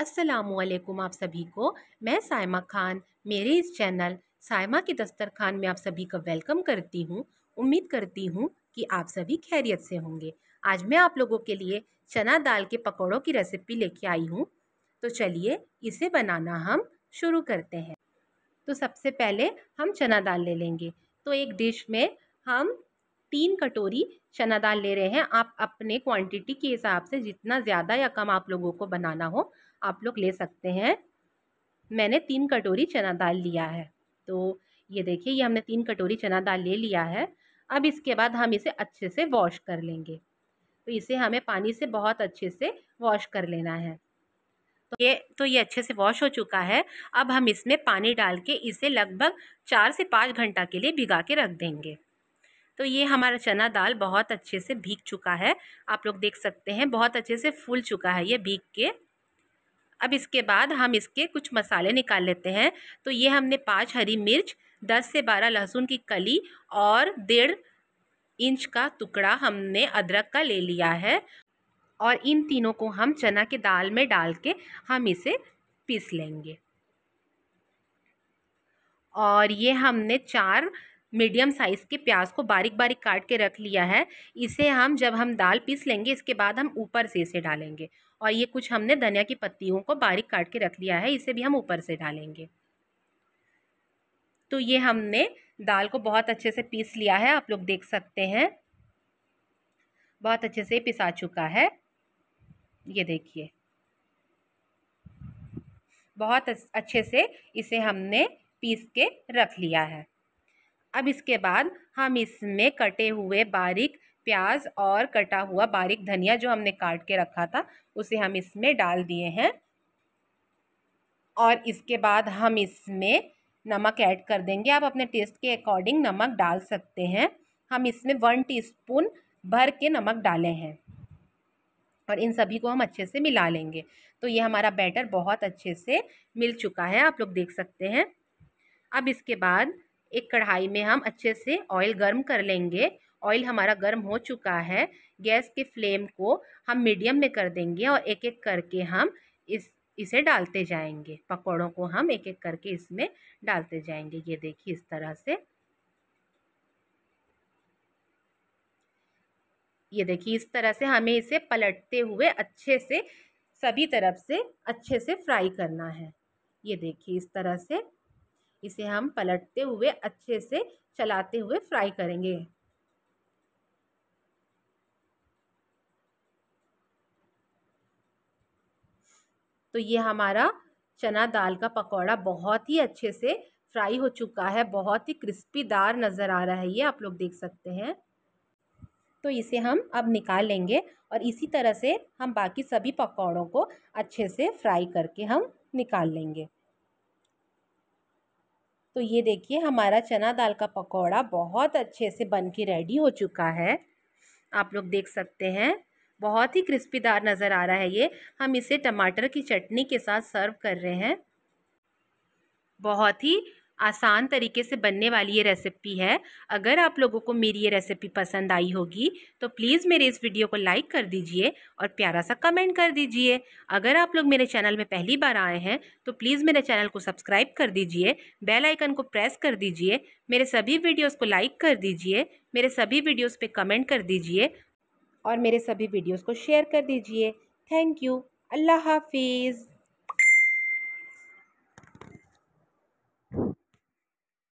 असलकुम आप सभी को मैं सायमा खान मेरे इस चैनल सायमा दस्तर दस्तरखान में आप सभी का वेलकम करती हूँ उम्मीद करती हूँ कि आप सभी खैरियत से होंगे आज मैं आप लोगों के लिए चना दाल के पकौड़ों की रेसिपी लेके आई हूँ तो चलिए इसे बनाना हम शुरू करते हैं तो सबसे पहले हम चना दाल ले लेंगे तो एक डिश में हम तीन कटोरी चना दाल ले रहे हैं आप अपने क्वांटिटी के हिसाब से जितना ज़्यादा या कम आप लोगों को बनाना हो आप लोग ले सकते हैं मैंने तीन कटोरी चना दाल लिया है तो ये देखिए ये हमने तीन कटोरी चना दाल ले लिया है अब इसके बाद हम इसे अच्छे से वॉश कर लेंगे तो इसे हमें पानी से बहुत अच्छे से वॉश कर लेना है तो ये तो ये अच्छे से वॉश हो चुका है अब हम इसमें पानी डाल के इसे लगभग चार से पाँच घंटा के लिए भिगा के रख देंगे तो ये हमारा चना दाल बहुत अच्छे से भीग चुका है आप लोग देख सकते हैं बहुत अच्छे से फूल चुका है ये भीग के अब इसके बाद हम इसके कुछ मसाले निकाल लेते हैं तो ये हमने पाँच हरी मिर्च दस से बारह लहसुन की कली और डेढ़ इंच का टुकड़ा हमने अदरक का ले लिया है और इन तीनों को हम चना के दाल में डाल के हम इसे पीस लेंगे और ये हमने चार मीडियम साइज़ के प्याज को बारीक बारीक काट के रख लिया है इसे हम जब हम दाल पीस लेंगे इसके बाद हम ऊपर से इसे डालेंगे और ये कुछ हमने धनिया की पत्तियों को बारीक काट के रख लिया है इसे भी हम ऊपर से डालेंगे तो ये हमने दाल को बहुत अच्छे से पीस लिया है आप लोग देख सकते हैं बहुत अच्छे से पिसा चुका है ये देखिए बहुत अच्छे से इसे हमने पीस के रख लिया है अब इसके बाद हम इसमें कटे हुए बारीक प्याज और कटा हुआ बारीक धनिया जो हमने काट के रखा था उसे हम इसमें डाल दिए हैं और इसके बाद हम इसमें नमक ऐड कर देंगे आप अपने टेस्ट के अकॉर्डिंग नमक डाल सकते हैं हम इसमें वन टीस्पून भर के नमक डाले हैं और इन सभी को हम अच्छे से मिला लेंगे तो ये हमारा बैटर बहुत अच्छे से मिल चुका है आप लोग देख सकते हैं अब इसके बाद एक कढ़ाई में हम अच्छे से ऑयल गर्म कर लेंगे ऑयल हमारा गर्म हो चुका है गैस के फ्लेम को हम मीडियम में कर देंगे और एक एक करके हम इस इसे डालते जाएंगे पकौड़ों को हम एक एक करके इसमें डालते जाएंगे ये देखिए इस तरह से ये देखिए इस तरह से हमें इसे पलटते हुए अच्छे से सभी तरफ से अच्छे से फ्राई करना है ये देखिए इस तरह से इसे हम पलटते हुए अच्छे से चलाते हुए फ्राई करेंगे तो ये हमारा चना दाल का पकौड़ा बहुत ही अच्छे से फ्राई हो चुका है बहुत ही क्रिस्पीदार नज़र आ रहा है ये आप लोग देख सकते हैं तो इसे हम अब निकाल लेंगे और इसी तरह से हम बाकी सभी पकौड़ों को अच्छे से फ्राई करके हम निकाल लेंगे तो ये देखिए हमारा चना दाल का पकौड़ा बहुत अच्छे से बन के रेडी हो चुका है आप लोग देख सकते हैं बहुत ही क्रिस्पीदार नज़र आ रहा है ये हम इसे टमाटर की चटनी के साथ सर्व कर रहे हैं बहुत ही आसान तरीके से बनने वाली ये रेसिपी है अगर आप लोगों को मेरी ये रेसिपी पसंद आई होगी तो प्लीज़ मेरे इस वीडियो को लाइक कर दीजिए और प्यारा सा कमेंट कर दीजिए अगर आप लोग मेरे चैनल में पहली बार आए हैं तो प्लीज़ मेरे चैनल को सब्सक्राइब कर दीजिए बेल आइकन को प्रेस कर दीजिए मेरे सभी वीडियोज़ को लाइक कर दीजिए मेरे सभी वीडियोज़ पर कमेंट कर दीजिए और मेरे सभी वीडियोज़ को शेयर कर दीजिए थैंक यू अल्लाह हाफिज़